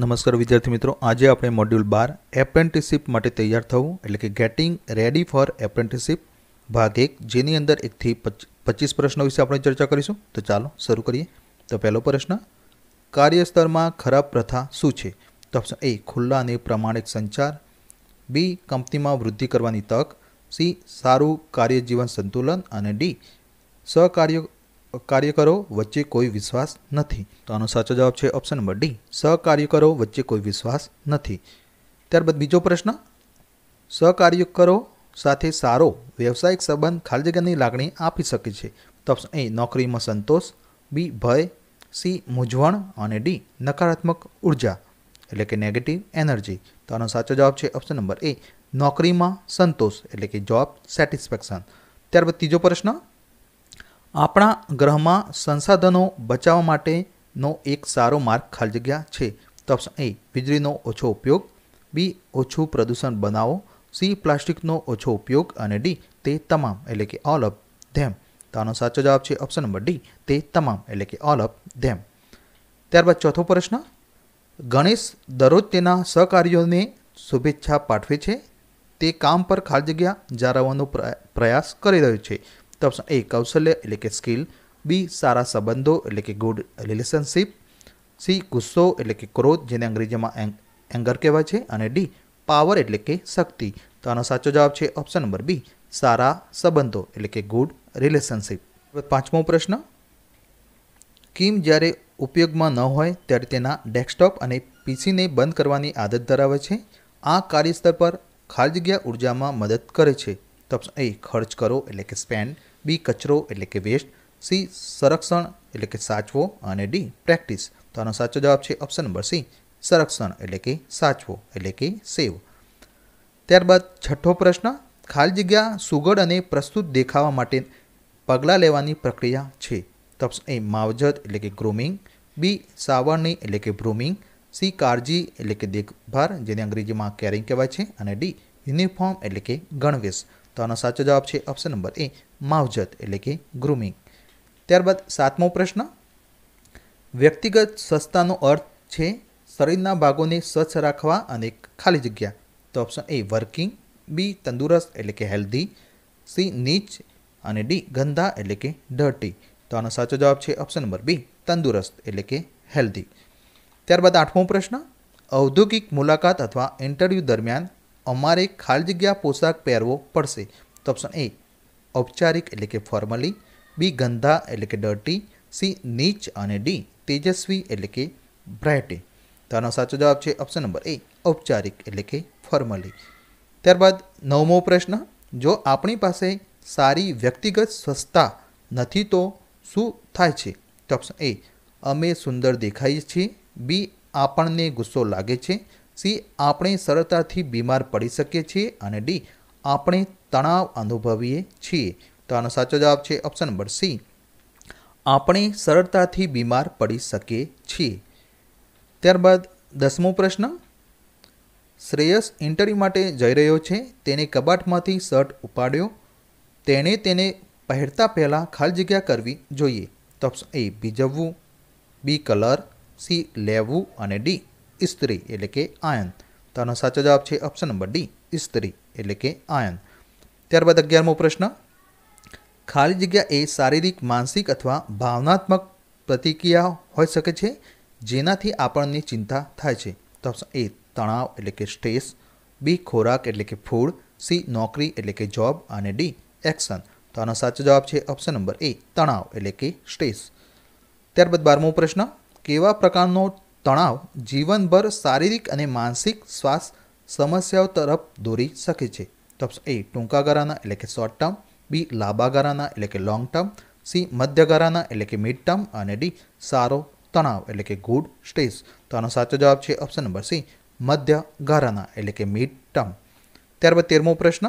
નમસ્કાર વિદ્યાર્થી મિત્રો આજે આપણે મોડ્યુલ બાર એપ્રેન્ટિસશીપ માટે તૈયાર થવું એટલે કે ગેટિંગ રેડી ફોર એપ્રેન્ટિસશીપ ભાગ એક જેની અંદર એકથી પચીસ પ્રશ્નો વિશે આપણે ચર્ચા કરીશું તો ચાલો શરૂ કરીએ તો પહેલો પ્રશ્ન કાર્યસ્થળમાં ખરાબ પ્રથા શું છે તો ઓપ્શન એ ખુલ્લા અને પ્રમાણિક સંચાર બી કંપનીમાં વૃદ્ધિ કરવાની તક સી સારું કાર્યજીવન સંતુલન અને ડી સહકાર્ય કાર્યકરો વચ્ચે કોઈ વિશ્વાસ નથી તો આનો સાચો જવાબ છે ઓપ્શન નંબર ડી સહકાર્યકરો વચ્ચે કોઈ વિશ્વાસ નથી ત્યારબાદ બીજો પ્રશ્ન સહકાર્યકરો સાથે સારો વ્યવસાયિક સંબંધ ખાલી જગ્યાની લાગણી આપી શકે છે તો ઓપ્શન એ નોકરીમાં સંતોષ બી ભય સી મૂંઝવણ અને ડી નકારાત્મક ઉર્જા એટલે કે નેગેટિવ એનર્જી તો આનો સાચો જવાબ છે ઓપ્શન નંબર એ નોકરીમાં સંતોષ એટલે કે જોબ સેટિસ્ફેક્શન ત્યારબાદ ત્રીજો પ્રશ્ન આપણા ગ્રહમાં સંસાધનો બચાવવા માટેનો એક સારો માર્ગ ખાલી જગ્યા છે તો ઓપ્શન એ વીજળીનો ઓછો ઉપયોગ બી ઓછું પ્રદૂષણ બનાવો સી પ્લાસ્ટિકનો ઓછો ઉપયોગ અને ડી તે તમામ એટલે કે ઓલ ઓફ ધેમ તો આનો સાચો જવાબ છે ઓપ્શન નંબર ડી તે તમામ એટલે કે ઓલ ઓફ ધેમ ત્યારબાદ ચોથો પ્રશ્ન ગણેશ દરરોજ તેના સહકાર્યોને શુભેચ્છા પાઠવે છે તે કામ પર ખાલી જગ્યા જાળવવાનો પ્રયાસ કરી રહ્યો છે તો ઓપ્શન એ કૌશલ્ય એટલે કે સ્કિલ બી સારા સંબંધો એટલે કે ગુડ રિલેશનશીપ સી ગુસ્સો એટલે કે ક્રોધ જેને અંગ્રેજીમાં એંગર કહેવાય છે અને ડી પાવર એટલે કે શક્તિ તો આનો સાચો જવાબ છે ઓપ્શન નંબર બી સારા સંબંધો એટલે કે ગુડ રિલેશનશીપ પાંચમો પ્રશ્ન કિમ જ્યારે ઉપયોગમાં ન હોય ત્યારે તેના ડેસ્કટોપ અને પીસીને બંધ કરવાની આદત ધરાવે છે આ કાર્યસ્થળ પર ખાલી જગ્યા ઉર્જામાં મદદ કરે છે તો ઓપ્શન એ ખર્ચ કરો એટલે કે સ્પેન્ડ બી કચરો એટલે કે વેસ્ટ સી સંરક્ષણ એટલે કે સાચવો અને ડી પ્રેક્ટિસ તો આનો સાચો જવાબ છે ઓપ્શન નંબર સી સંરક્ષણ એટલે કે સાચવો એટલે કે સેવ ત્યારબાદ છઠ્ઠો પ્રશ્ન ખાલી જગ્યા સુઘડ અને પ્રસ્તુત દેખાવા માટે પગલાં લેવાની પ્રક્રિયા છે તો એ માવજત એટલે કે ગ્રૂમિંગ બી સાવરણી એટલે કે બ્રૂમિંગ સી કાળજી એટલે કે દેખભાળ જેને અંગ્રેજીમાં કેરિંગ કહેવાય છે અને ડી યુનિફોર્મ એટલે કે ગણવેશ તો આનો સાચો જવાબ છે ઓપ્શન નંબર એ માવજત એટલે કે ગ્રુમિંગ ત્યારબાદ સાતમો પ્રશ્ન વ્યક્તિગત સ્વચ્છતાનો અર્થ છે શરીરના ભાગોને સ્વચ્છ રાખવા અને ખાલી જગ્યા તો ઓપ્શન એ વર્કિંગ બી તંદુરસ્ત એટલે કે હેલ્ધી સી નીચ અને ડી ગંદા એટલે કે ડર્ટી તો આનો સાચો જવાબ છે ઓપ્શન નંબર બી તંદુરસ્ત એટલે કે હેલ્ધી ત્યારબાદ આઠમો પ્રશ્ન ઔદ્યોગિક મુલાકાત અથવા ઇન્ટરવ્યૂ દરમિયાન અમારે ખાલી જગ્યા પોશાક પહેરવો પડશે તો ઓપ્શન એ ઔપચારિક એટલે કે ફોર્મલી બી ગંધા એટલે કે ડર્ટી સી નીચ અને ડી તેજસ્વી એટલે કે બ્રાઇટ તો આનો સાચો જવાબ છે ઓપ્શન નંબર એ ઔપચારિક એટલે કે ફોર્મલી ત્યારબાદ નવમો પ્રશ્ન જો આપણી પાસે સારી વ્યક્તિગત સ્વચ્છતા નથી તો શું થાય છે તો ઓપ્શન એ અમે સુંદર દેખાઈએ છીએ બી આપણને ગુસ્સો લાગે છે સી આપણે સરળતાથી બીમાર પડી શકીએ છીએ અને ડી આપણે તણાવ અનુભવીએ છીએ તો આનો સાચો જવાબ છે ઓપ્શન નંબર સી આપણે સરળતાથી બીમાર પડી શકીએ છીએ ત્યારબાદ દસમો પ્રશ્ન શ્રેયસ ઇન્ટરવ્યૂ માટે જઈ રહ્યો છે તેને કબાટમાંથી શર્ટ ઉપાડ્યો તેણે તેને પહેરતા પહેલાં ખાલી જગ્યા કરવી જોઈએ તો ઓપ્શન એ ભીજવવું બી કલર સી લેવું અને ડી સ્ત્રી એટલે કે આયન તો આનો સાચો જવાબ છે ઓપ્શન નંબર ડી સ્ત્રી એટલે કે આયન ત્યારબાદ અગિયારમો પ્રશ્ન ખાલી જગ્યા એ શારીરિક માનસિક અથવા ભાવનાત્મક પ્રતિક્રિયા હોઈ શકે છે જેનાથી આપણને ચિંતા થાય છે તો ઓપ્શન એ તણાવ એટલે કે સ્ટ્રેસ બી ખોરાક એટલે કે ફૂડ સી નોકરી એટલે કે જોબ અને ડી એક્શન તો આનો સાચો જવાબ છે ઓપ્શન નંબર એ તણાવ એટલે કે સ્ટ્રેસ ત્યારબાદ બારમો પ્રશ્ન કેવા પ્રકારનો તણાવ જીવનભર શારીરિક અને માનસિક શ્વાસ સમસ્યાઓ તરફ દોરી શકે છે તો એ ટૂંકા ગારાના એટલે કે શોર્ટ ટર્મ બી લાંબા ગારાના એટલે કે લોંગ ટર્મ સી મધ્ય ગાળાના એટલે કે મિડ ટર્મ અને ડી સારો તણાવ એટલે કે ગુડ સ્ટેજ તો આનો સાચો જવાબ છે ઓપ્શન નંબર સી મધ્ય ગારાના એટલે કે મિડ ટર્મ ત્યારબાદ તેરમો પ્રશ્ન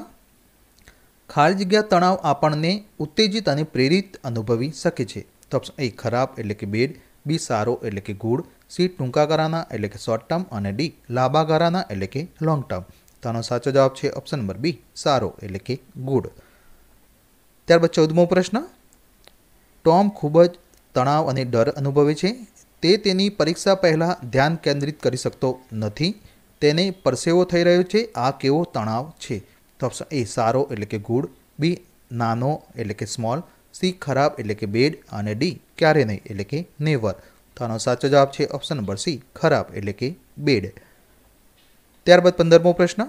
ખાલી જગ્યા તણાવ આપણને ઉત્તેજિત અને પ્રેરિત અનુભવી શકે છે તો એ ખરાબ એટલે કે બેડ બી સારો એટલે કે ગુડ સી ટૂંકા ગાળાના એટલે કે શોર્ટ ટર્મ અને ડી લાંબા ગાળાના એટલે કે લોંગ ટર્મ તો આનો સાચો જવાબ છે ઓપ્શન નંબર બી સારો એટલે કે ગુડ ત્યારબાદ ચૌદમો પ્રશ્ન ટોમ ખૂબ જ તણાવ અને ડર અનુભવે છે તે તેની પરીક્ષા પહેલાં ધ્યાન કેન્દ્રિત કરી શકતો નથી તેને પરસેવો થઈ રહ્યો છે આ કેવો તણાવ છે તો ઓપ્શન એ સારો એટલે કે ગુડ બી નાનો એટલે કે સ્મોલ સી ખરાબ એટલે કે બેડ અને ડી ક્યારે નહીં એટલે કે નેવર તો આનો સાચો જવાબ છે ઓપ્શન નંબર સી ખરાબ એટલે કે બેડ ત્યારબાદ પંદરમો પ્રશ્ન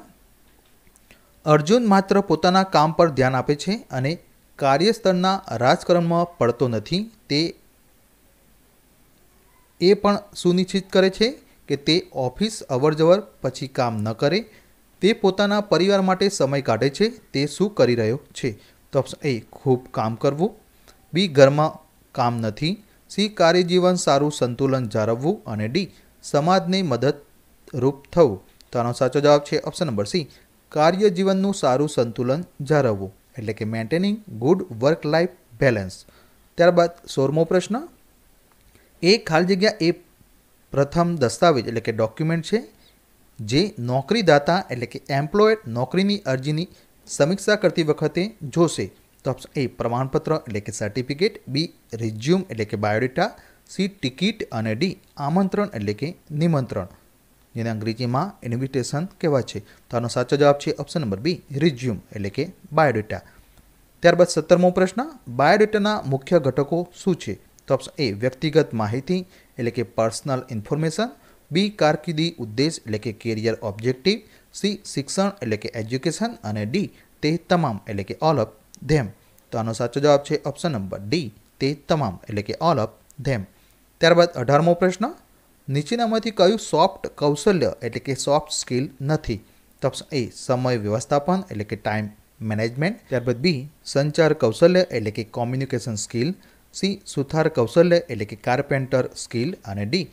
અર્જુન માત્ર પોતાના કામ પર ધ્યાન આપે છે અને કાર્યસ્થળના રાજકારણમાં પડતો નથી તે એ પણ સુનિશ્ચિત કરે છે કે તે ઓફિસ અવરજવર પછી કામ ન કરે તે પોતાના પરિવાર માટે સમય કાઢે છે તે શું કરી રહ્યો છે તો ઓપ્શન એ ખૂબ કામ કરવું બી ઘરમાં કામ નથી સી કાર્યજીવન સારું સંતુલન જાળવવું અને ડી સમાજને મદદરૂપ થવું તો આનો સાચો જવાબ છે ઓપ્શન નંબર સી કાર્યજીવનનું સારું સંતુલન જાળવવું એટલે કે maintaining good work life balance ત્યારબાદ સોરમો પ્રશ્ન એ ખાલી જગ્યા એ પ્રથમ દસ્તાવેજ એટલે કે ડોક્યુમેન્ટ છે જે નોકરીદાતા એટલે કે એમ્પ્લોયર નોકરીની અરજીની સમીક્ષા કરતી વખતે જોશે તો ઓપ્શન એ પ્રમાણપત્ર એટલે કે સર્ટિફિકેટ બી રિઝ્યુમ એટલે કે બાયોડેટા સી ટિકિટ અને ડી આમંત્રણ એટલે કે નિમંત્રણ જેને અંગ્રેજીમાં ઇન્વિટેશન કહેવાય છે તો આનો સાચો જવાબ છે ઓપ્શન નંબર બી રિઝ્યુમ એટલે કે બાયોડેટા ત્યારબાદ સત્તરમો પ્રશ્ન બાયોડેટાના મુખ્ય ઘટકો શું છે તો ઓપ્શન એ વ્યક્તિગત માહિતી એટલે કે પર્સનલ ઇન્ફોર્મેશન બી કારકિર્દી ઉદ્દેશ એટલે કે કેરિયર ઓબ્જેક્ટિવ સી શિક્ષણ એટલે કે એજ્યુકેશન અને ડી તે તમામ એટલે કે ઓલ ઓફ ધેમ તો આનો સાચો જવાબ છે ઓપ્શન નંબર ડી તે તમામ એટલે કે ઓલ અપ ધેમ ત્યારબાદ અઢારમો પ્રશ્ન નીચેનામાંથી કયું સોફ્ટ કૌશલ્ય એટલે કે સોફ્ટ સ્કિલ નથી તો ઓપ્શન એ સમય વ્યવસ્થાપન એટલે કે ટાઈમ મેનેજમેન્ટ ત્યારબાદ બી સંચાર કૌશલ્ય એટલે કે કોમ્યુનિકેશન સ્કિલ સી સુથાર કૌશલ્ય એટલે કે કાર્પેન્ટર સ્કિલ અને ડી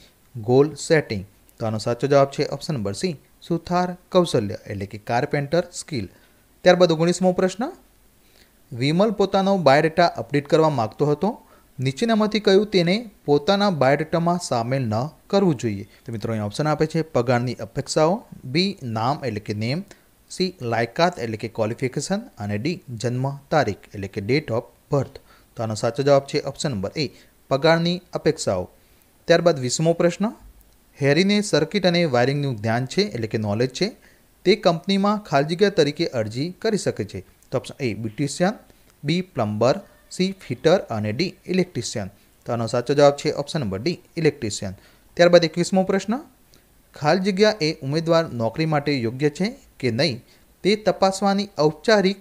ગોલ સેટિંગ તો આનો સાચો જવાબ છે ઓપ્શન નંબર સી સુથાર કૌશલ્ય એટલે કે કાર્પેન્ટર સ્કિલ ત્યારબાદ ઓગણીસમો પ્રશ્ન વિમલ પોતાનો બાયોડેટા અપડેટ કરવા માગતો હતો નીચેનામાંથી કહ્યું તેને પોતાના બાયોડેટામાં સામેલ ન કરવું જોઈએ તો મિત્રો અહીં ઓપ્શન આપે છે પગારની અપેક્ષાઓ બી નામ એટલે કે નેમ સી લાયકાત એટલે કે ક્વોલિફિકેશન અને ડી જન્મ તારીખ એટલે કે ડેટ ઓફ બર્થ તો આનો સાચો જવાબ છે ઓપ્શન નંબર એ પગારની અપેક્ષાઓ ત્યારબાદ વીસમો પ્રશ્ન હેરીને સર્કિટ અને વાયરિંગનું જ્ઞાન છે એટલે કે નોલેજ છે તે કંપનીમાં ખાલી જગ્યા તરીકે અરજી કરી શકે છે તો option A beautician B plumber C fitter અને ડી ઇલેક્ટ્રિશિયન તો આનો સાચો જવાબ છે ઓપ્શન નંબર ડી ઇલેક્ટ્રિશિયન ત્યારબાદ એકવીસમો પ્રશ્ન ખાલી જગ્યા એ ઉમેદવાર નોકરી માટે યોગ્ય છે કે નહીં તે તપાસવાની ઔપચારિક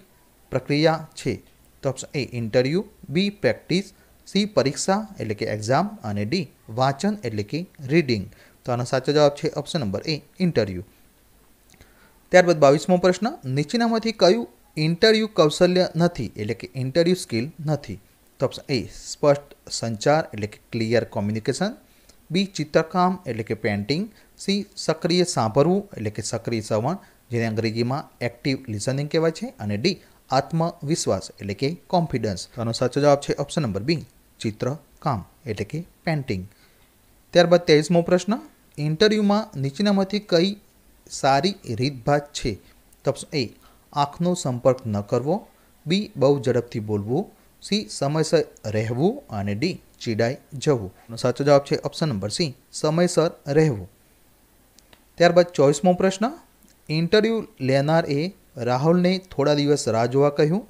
પ્રક્રિયા છે તો option A interview B practice C પરીક્ષા એટલે કે એક્ઝામ અને ડી વાંચન એટલે કે રીડિંગ તો આનો સાચો જવાબ છે ઓપ્શન નંબર એ ઇન્ટરવ્યૂ ત્યારબાદ બાવીસમો પ્રશ્ન નીચેનામાંથી કયું ઇન્ટરવ્યૂ કૌશલ્ય નથી એટલે કે ઇન્ટરવ્યૂ સ્કિલ નથી તો ઓપ્શન એ સ્પષ્ટ સંચાર એટલે કે ક્લિયર કોમ્યુનિકેશન બી ચિત્રકામ એટલે કે પેન્ટિંગ સી સક્રિય સાંભળવું એટલે કે સક્રિય શ્રવણ જેને અંગ્રેજીમાં એક્ટિવ લિસનિંગ કહેવાય છે અને ડી આત્મવિશ્વાસ એટલે કે કોન્ફિડન્સ આનો સાચો જવાબ છે ઓપ્શન નંબર બી ચિત્રકામ એટલે કે પેન્ટિંગ ત્યારબાદ ત્રેવીસમો પ્રશ્ન ઇન્ટરવ્યૂમાં નીચેનામાંથી કઈ સારી રીતભાત છે તો ઓપ્શન એ આંખનો સંપર્ક ન કરવો બી બહુ ઝડપથી બોલવું સી સમયસર રહેવું અને ડી ચીડાઈ જવું સાચો જવાબ છે ઓપ્શન નંબર સી સમયસર રહેવું ત્યારબાદ ચોવીસમો પ્રશ્ન ઇન્ટરવ્યૂ લેનાર એ રાહુલને થોડા દિવસ રાહ જોવા કહ્યું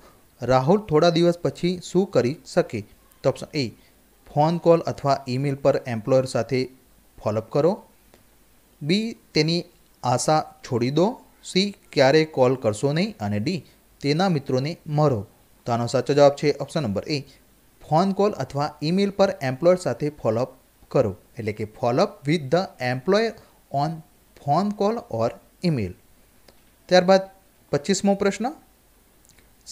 રાહુલ થોડા દિવસ પછી શું કરી શકે તો ઓપ્શન એ ફોન કોલ અથવા ઈમેલ પર એમ્પ્લોયર સાથે ફોલોઅપ કરો બી તેની આશા છોડી દો સી ક્યારેય કોલ કરશો નહીં અને ડી તેના મિત્રોને મરો તો આનો સાચો જવાબ છે option number A phone call અથવા ઈમેલ પર એમ્પ્લોયર સાથે ફોલોઅપ કરો એટલે કે follow up with the employer on phone call or email ત્યારબાદ પચીસમો પ્રશ્ન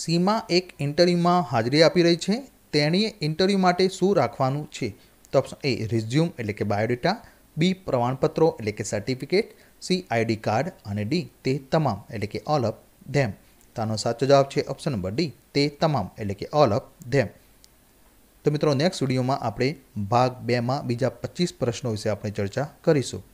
સીમા એક ઇન્ટરવ્યૂમાં હાજરી આપી રહી છે તેણીએ ઇન્ટરવ્યૂ માટે શું રાખવાનું છે તો ઓપ્શન એ રિઝ્યુમ એટલે કે બાયોડેટા બી પ્રમાણપત્રો એટલે કે સર્ટિફિકેટ સી આઈડી કાર્ડ અને ડી તે તમામ એટલે કે ઓલ અપ ધેમ તો આનો સાચો જવાબ છે ઓપ્શન નંબર ડી તે તમામ એટલે કે ઓલ અપ ધેમ તો મિત્રો નેક્સ્ટ વિડીયોમાં આપણે ભાગ બેમાં બીજા પચીસ પ્રશ્નો વિશે આપણે ચર્ચા કરીશું